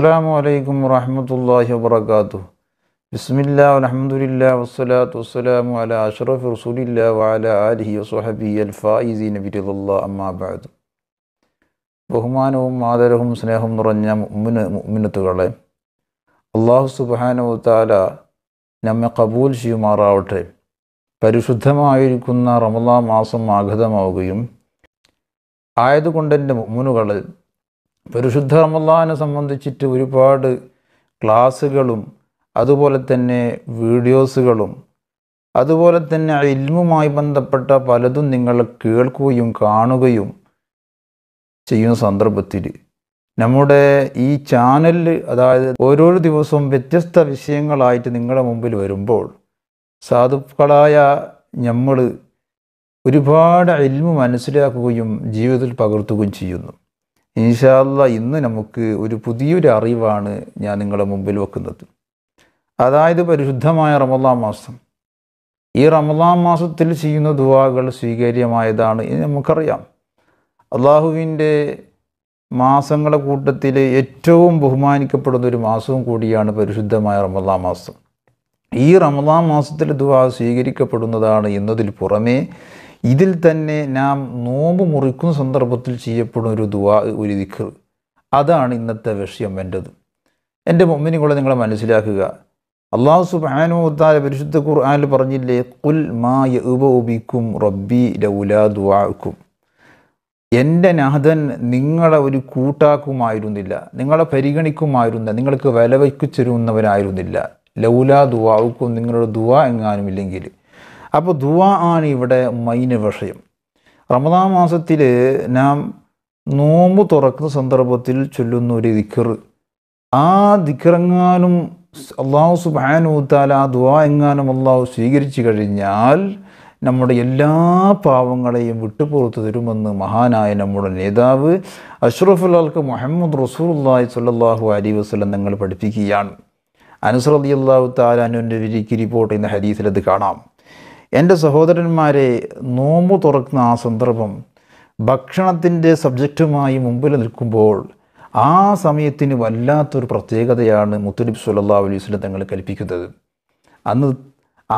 അസ്സാമു അലൈക്കും വറഹമത്തല്ലാഹി വാത്തു ബിസ്മില്ല അലഹമുല്ല വസ്സലാത്തു വസ്സലാമു അല അഷറഫ് റസൂലില്ല വാല അലിഹി വസ്ഹബി അൽ ഫായിസി നബിറുല്ല അമ്മാബാദ് ബഹുമാനവും ആദരവും സ്നേഹവും നിറഞ്ഞ മുമ്മിന് മുമ്മിനത്തുകളെ അള്ളാഹു സുബാനവു താല നമ്മെ കബൂൽ ചെയ്യുമാറാവട്ടെ പരിശുദ്ധമായിരിക്കുന്ന റമലാ മാസം ആഘതമാവുകയും ആയതുകൊണ്ടെൻ്റെ മുമ്മിനുകൾ പരിശുദ്ധ റമദാനെ സംബന്ധിച്ചിട്ട് ഒരുപാട് ക്ലാസ്സുകളും അതുപോലെ തന്നെ വീഡിയോസുകളും അതുപോലെ തന്നെ ഇൽമുമായി ബന്ധപ്പെട്ട പലതും നിങ്ങൾ കേൾക്കുകയും കാണുകയും ചെയ്യുന്ന സന്ദർഭത്തിൽ നമ്മുടെ ഈ ചാനലിൽ അതായത് ഓരോരോ ദിവസവും വ്യത്യസ്ത വിഷയങ്ങളായിട്ട് നിങ്ങളുടെ മുമ്പിൽ വരുമ്പോൾ സാധുക്കളായ നമ്മൾ ഒരുപാട് ഇൽമു മനസ്സിലാക്കുകയും ജീവിതത്തിൽ പകർത്തുകയും ചെയ്യുന്നു ഇൻഷാല്ല ഇന്ന് നമുക്ക് ഒരു പുതിയൊരു അറിവാണ് ഞാൻ നിങ്ങളുടെ മുമ്പിൽ വെക്കുന്നത് അതായത് പരിശുദ്ധമായ റമദാം മാസം ഈ റമദാം മാസത്തിൽ ചെയ്യുന്ന ദുവാകൾ സ്വീകാര്യമായതാണ് എന്ന് നമുക്കറിയാം അള്ളാഹുവിൻ്റെ മാസങ്ങളുടെ കൂട്ടത്തിൽ ഏറ്റവും ബഹുമാനിക്കപ്പെടുന്ന ഒരു മാസവും കൂടിയാണ് പരിശുദ്ധമായ റമദാം മാസം ഈ റമദാം മാസത്തിൽ ദുവാ സ്വീകരിക്കപ്പെടുന്നതാണ് എന്നതിൽ പുറമേ ഇതിൽ തന്നെ നാം നോമ്പ് മുറിക്കുന്ന സന്ദർഭത്തിൽ ചെയ്യപ്പെടുന്ന ഒരു ദുവാ ഒരു ദിഖർ അതാണ് ഇന്നത്തെ വിഷയം എൻ്റെത് എൻ്റെ മൊമ്മിനികളെ നിങ്ങൾ മനസ്സിലാക്കുക അള്ളാഹു സുബാനുത്താല പരിശുദ്ധ ഖുർആാനിൽ പറഞ്ഞില്ലേ കുൽ മാ യുബിക്കും റബ്ബി ലൗലാ ദുവാക്കും എൻ്റെ നാഥൻ നിങ്ങളെ ഒരു കൂട്ടാക്കുമായിരുന്നില്ല നിങ്ങളെ പരിഗണിക്കുമായിരുന്നില്ല നിങ്ങൾക്ക് വില വയ്ക്കു ലൗലാ ദുവാക്കും നിങ്ങളുടെ ദുവാ എങ്ങാനും ഇല്ലെങ്കിൽ അപ്പോൾ ദുവാ ആണ് ഇവിടെ മൈന വിഷയം റമദാ മാസത്തിൽ നാം നോമ്പ് തുറക്കുന്ന സന്ദർഭത്തിൽ ചൊല്ലുന്ന ഒരു ദിക്കർ ആ ദിക്കറെങ്ങാനും അള്ളാഹു സുബാനൂത്താൽ ആ ദുവാ എങ്ങാനും അള്ളാഹു സ്വീകരിച്ചു കഴിഞ്ഞാൽ നമ്മുടെ എല്ലാ പാവങ്ങളെയും വിട്ടുപുറത്ത് തരുമെന്ന് മഹാനായ നമ്മുടെ നേതാവ് അഷ്റഫുൽ അൽക്ക് മുഹമ്മദ് റസൂലുല്ലാഹി സല്ലാഹു അലി വസ്ലം നിങ്ങൾ പഠിപ്പിക്കുകയാണ് അനുസൃതി അള്ളാഹു താലാനുവിൻ്റെ വിരിക്ക് റിപ്പോർട്ട് ചെയ്യുന്ന ഹരീസിൽ കാണാം എൻ്റെ സഹോദരന്മാരെ നോമ്പ് തുറക്കുന്ന ആ സന്ദർഭം ഭക്ഷണത്തിൻ്റെ സബ്ജക്റ്റുമായി മുമ്പിൽ നിൽക്കുമ്പോൾ ആ സമയത്തിന് വല്ലാത്തൊരു പ്രത്യേകതയാണ് മുത്തലിബ് സുല്ലാ അലൈഹി തങ്ങൾ കൽപ്പിക്കുന്നത് അന്ന്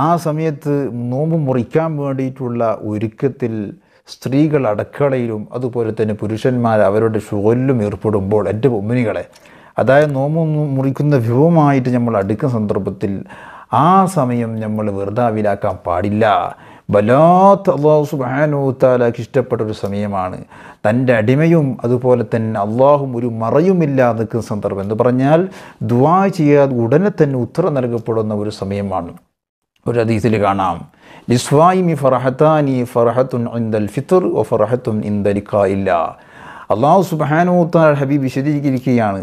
ആ സമയത്ത് നോമ്പ് മുറിക്കാൻ വേണ്ടിയിട്ടുള്ള ഒരുക്കത്തിൽ സ്ത്രീകൾ അടക്കളയിലും അതുപോലെ തന്നെ പുരുഷന്മാർ അവരുടെ ഷോലിലും ഏർപ്പെടുമ്പോൾ എൻ്റെ ഉമ്മനികളെ അതായത് നോമ്പ് മുറിക്കുന്ന വ്യൂവമായിട്ട് നമ്മൾ അടുക്കുന്ന സന്ദർഭത്തിൽ ആ സമയം നമ്മൾ വെറുതാവിലാക്കാൻ പാടില്ല വല്ലാത്ത അള്ളാഹു താലാക്ക് ഇഷ്ടപ്പെട്ട ഒരു സമയമാണ് തൻ്റെ അടിമയും അതുപോലെ തന്നെ അള്ളാഹും ഒരു മറയുമില്ലാതെ നിൽക്കുന്ന സന്ദർഭം എന്ന് പറഞ്ഞാൽ ദുവാ ചെയ്യാതെ ഉടനെ തന്നെ ഉത്തരം നൽകപ്പെടുന്ന ഒരു സമയമാണ് ഒരു അതീതിൽ കാണാം ലിസ്വായിമി ഫറഹത്താനി ഫറഹത്തുൻ ഇന്ദൽ ഫിത്തുർ ഒ ഫറഹത്തുൻ ഇല്ല അള്ളാഹു സുബാനൂത്താൽ ഹബീബ് വിശദീകരിക്കുകയാണ്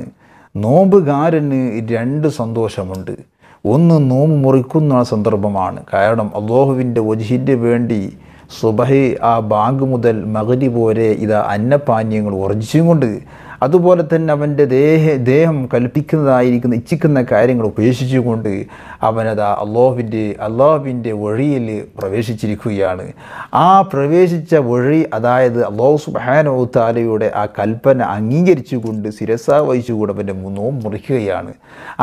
നോമ്പുകാരന് രണ്ട് സന്തോഷമുണ്ട് ഒന്ന് നോമ്പ് മുറിക്കുന്ന സന്ദർഭമാണ് കാരണം അള്ളാഹുവിൻ്റെ ഒജിഹിന് വേണ്ടി സുബഹി ആ ബാങ്ക് മുതൽ മകരി വരെ ഇതാ അന്നപാനീയങ്ങൾ ഉറച്ചും കൊണ്ട് അതുപോലെ തന്നെ അവൻ്റെ ദേഹ ദേഹം കൽപ്പിക്കുന്നതായിരിക്കുന്ന ഇച്ഛിക്കുന്ന കാര്യങ്ങൾ ഉപേക്ഷിച്ചുകൊണ്ട് അവനത് അള്ളാഹുവിൻ്റെ അള്ളാഹുവിൻ്റെ വഴിയിൽ പ്രവേശിച്ചിരിക്കുകയാണ് ആ പ്രവേശിച്ച വഴി അതായത് അള്ളാഹു സുബാനോത്താലയുടെ ആ കൽപ്പന അംഗീകരിച്ചുകൊണ്ട് ശിരസ വഹിച്ചുകൊണ്ട് അവൻ്റെ നോമ്പ് മുറിക്കുകയാണ്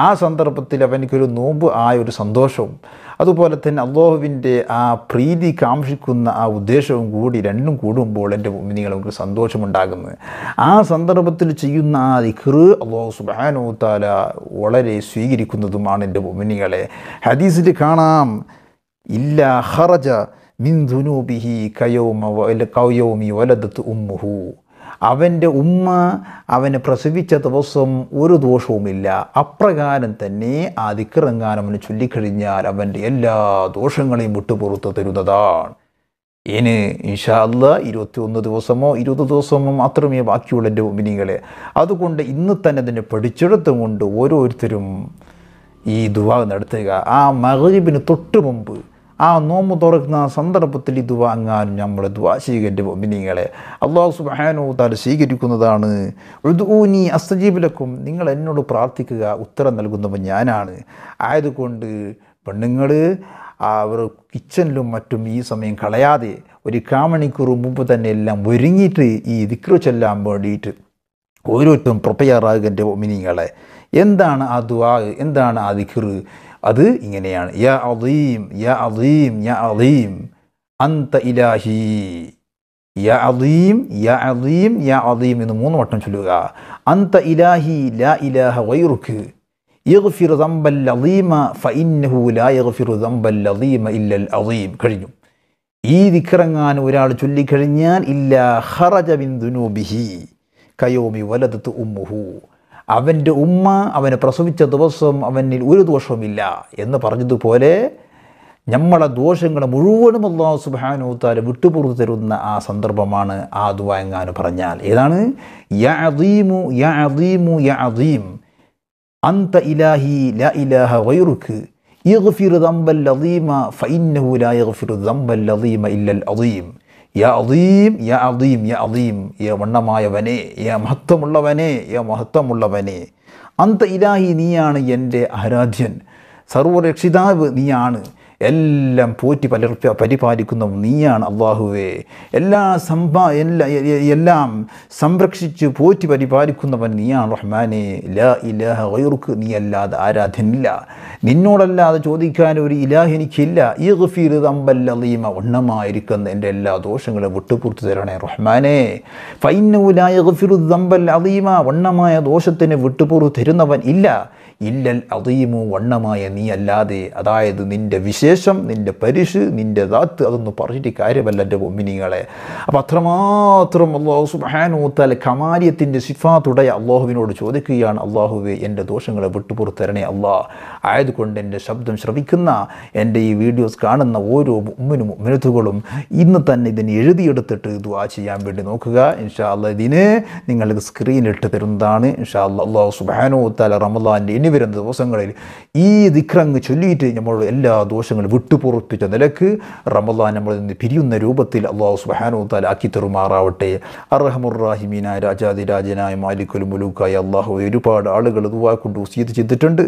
ആ സന്ദർഭത്തിൽ അവനിക്കൊരു നോമ്പ് ആയ ഒരു സന്തോഷവും അതുപോലെ തന്നെ അള്ളാഹുവിൻ്റെ ആ പ്രീതി കാംഷിക്കുന്ന ആ ഉദ്ദേശവും കൂടി രണ്ടും കൂടുമ്പോൾ എൻ്റെ നിങ്ങൾ സന്തോഷമുണ്ടാകുന്നത് ആ സന്ദർഭത്തിൽ ചെയ്യുന്ന ആ ദിഖർ അള്ളാഹു താല വളരെ സ്വീകരിക്കുന്നതുമാണ് എൻ്റെ മുമിനികളെ ഹദീസിൽ കാണാം ഇല്ല ഹറജ മിൻ കയോമ കയോമി വലതത്ത് ഉമ്മുഹു അവൻ്റെ ഉമ്മ അവനെ പ്രസവിച്ച ദിവസം ഒരു ദോഷവുമില്ല അപ്രകാരം തന്നെ ആ ദിക്കറെങ്ങാൻ ചൊല്ലിക്കഴിഞ്ഞാൽ അവൻ്റെ എല്ലാ ദോഷങ്ങളെയും വിട്ടുപുറത്ത് തരുന്നതാണ് ഇനി ഇൻഷാല്ല ഇരുപത്തി ഒന്ന് ദിവസമോ ഇരുപത് ദിവസമോ മാത്രമേ ബാക്കിയുള്ള എൻ്റെ ഒമിനികളെ അതുകൊണ്ട് ഇന്ന് തന്നെ അതിനെ പഠിച്ചെടുത്തും കൊണ്ട് ഓരോരുത്തരും ഈ ദുവാ നടത്തുക ആ മകരിബിന് തൊട്ട് മുമ്പ് ആ നോമ്പ് തുറക്കുന്ന സന്ദർഭത്തിൽ ഇത് വാങ്ങാൻ നമ്മുടെ ദ്വാ സ്വീകരിൻ്റെ ബൊമ്പിനിങ്ങളെ അള്ളാഹു സുബാനോ താൽ സ്വീകരിക്കുന്നതാണ് ഉദ്ഊനി അസജീബിലക്കും നിങ്ങൾ എന്നോട് പ്രാർത്ഥിക്കുക ഉത്തരം നൽകുന്നവ ഞാനാണ് ആയതുകൊണ്ട് പെണ്ണുങ്ങൾ അവർ കിച്ചണിലും മറ്റും ഈ സമയം കളയാതെ ഒരു കാമണിക്കൂർ മുമ്പ് തന്നെ എല്ലാം ഒരുങ്ങിയിട്ട് ഈ ദിക്ര ചൊല്ലാൻ വേണ്ടിയിട്ട് ഓരോരുത്തരും പ്രിപ്പയറാകുക എൻ്റെ മിനിങ്ങളെ എന്താണ് ആ ദുവാ എന്താണ് ആ ദിക്ർ അത് ഇങ്ങനെയാണ് യ അദീം യ അദീം യ അദീം അന്ത ഇലാഹി യ അദീം യ അദീം യ അദീം എന്ന് മൂന്ന് വട്ടം ചൊല്ലുക അന്ത ഇലാഹി ലാ ഇലാഹ വൈറുക്ക് യഗ്ഫിർ ദംബൽ അദീമ ഫഇന്നഹു ലാ യഗ്ഫിറു ദംബൽ അദീമ ഇല്ലൽ അദീം കഴിഞ്ഞു ഈ ദിക്കറങ്ങാൻ ഒരാൾ ചൊല്ലിക്കഴിഞ്ഞാൽ ഇല്ല ഖറജ ബിൻ ദുനൂബിഹി കയോമി വലതത്ത് ഉമ്മുഹു അവൻ്റെ ഉമ്മ അവനെ പ്രസവിച്ച ദിവസം അവനിൽ ഒരു ദോഷവുമില്ല എന്ന് പറഞ്ഞതുപോലെ നമ്മളെ ദോഷങ്ങൾ മുഴുവനും അള്ളാഹു സുബാനോത്താൽ വിട്ടുപുറത്ത് തരുന്ന ആ സന്ദർഭമാണ് ആ ദുവാങ്ങാൻ പറഞ്ഞാൽ ഏതാണ് യ അദീമു യ യ അന്ത ഇലാഹി ല ഇലാഹ വൈറുക്ക് ഇഗ്ഫിർ ദംബൽ അദീമ ഫഇന്നഹു ലാ യഗ്ഫിറു ദംബൽ അദീമ ഇല്ലൽ അദീം യാ അദീം യാ അദീം യാ അദീം യാ വണ്ണമായവനെ യാ മഹത്വമുള്ളവനെ യാ മഹത്വമുള്ളവനെ അന്ത ഇലാഹി നീയാണ് എൻ്റെ ആരാധ്യൻ സർവരക്ഷിതാവ് നീയാണ് എല്ലാം പോറ്റി പലർപ്പ പരിപാലിക്കുന്ന നീയാണ് അള്ളാഹുവേ എല്ലാ സംഭാ എല്ലാ എല്ലാം സംരക്ഷിച്ച് പോറ്റി പരിപാലിക്കുന്നവൻ നീയാണ് റഹ്മാനെ ലാ ഇലാഹ വയർക്ക് നീ അല്ലാതെ ആരാധനില്ല നിന്നോടല്ലാതെ ചോദിക്കാൻ ഒരു ഇലാഹ് എനിക്കില്ല ഈ ഗഫീർ തമ്പല്ലീമ ഒണ്ണമായിരിക്കുന്ന എൻ്റെ എല്ലാ ദോഷങ്ങളും വിട്ടുപൂർത്തി തരണേ റഹ്മാനെ ഫൈനൂലായ ഗഫീർ തമ്പൽ അലീമ വണ്ണമായ ദോഷത്തിന് വിട്ടുപൂർത്തി തരുന്നവൻ ഇല്ല ഇല്ലൽ അലീമു വണ്ണമായ നീ അല്ലാതെ അതായത് നിൻ്റെ വിശ ശേഷം നിൻ്റെ പരിശ് നിൻ്റെ ദാത്ത് അതൊന്നും പറഞ്ഞിട്ട് കാര്യമല്ല എൻ്റെ ബൊമ്മിനികളെ അപ്പോൾ അത്രമാത്രം അള്ളാഹു സുബാനൂത്താൽ കമാലിയത്തിൻ്റെ സിഫാത്തുടയ അള്ളാഹുവിനോട് ചോദിക്കുകയാണ് അള്ളാഹുവെ എൻ്റെ ദോഷങ്ങളെ വിട്ടുപുറത്തരണേ അള്ളാഹ് ആയതുകൊണ്ട് എൻ്റെ ശബ്ദം ശ്രവിക്കുന്ന എൻ്റെ ഈ വീഡിയോസ് കാണുന്ന ഓരോ ഉമ്മനും ഉമ്മനത്തുകളും ഇന്ന് തന്നെ ഇതിനെ എഴുതിയെടുത്തിട്ട് ആ ചെയ്യാൻ വേണ്ടി നോക്കുക ഇൻഷാ അല്ല ഇതിന് നിങ്ങൾക്ക് സ്ക്രീനിട്ട് തരുന്നതാണ് ഇൻഷാ അല്ല അള്ളാഹു സുബാനൂത്താൽ റമദാൻ്റെ ഇനി വരുന്ന ദിവസങ്ങളിൽ ഈ ദിക്രങ്ങ് ചൊല്ലിയിട്ട് നമ്മളുടെ എല്ലാ ദോഷങ്ങളും ആവശ്യങ്ങൾ വിട്ടുപുറപ്പിച്ച നിലക്ക് റമദാൻ നമ്മളിൽ നിന്ന് പിരിയുന്ന രൂപത്തിൽ അള്ളാഹു സുബാനു താല അക്കി തെറുമാറാവട്ടെ അർഹമുറാഹിമീന രാജാതിരാജനായ മാലിക്കുൽ മുലൂക്കായ അള്ളാഹു ഒരുപാട് ആളുകൾ ദുവാ കൊണ്ട് ഉസീത് ചെയ്തിട്ടുണ്ട്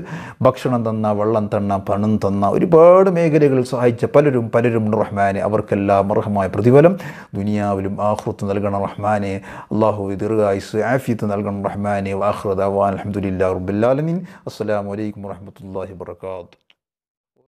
ഭക്ഷണം തന്ന വെള്ളം തന്ന പണം തന്ന ഒരുപാട് മേഖലകൾ സഹായിച്ച പലരും പലരും റഹ്മാനെ അവർക്കെല്ലാം അർഹമായ പ്രതിഫലം ദുനിയാവിലും ആഹ്റത്ത് നൽകണം റഹ്മാനെ അള്ളാഹു ദീർഘായുസ് ആഫിയത്ത് നൽകണം റഹ്മാനെ വാഹ്റദ് അവാൻ അലഹമുല്ലാ റബുല്ലാലമീൻ അസ്സാം വലൈക്കും വാഹമത്തല്ലാഹി വർക്കാത്തു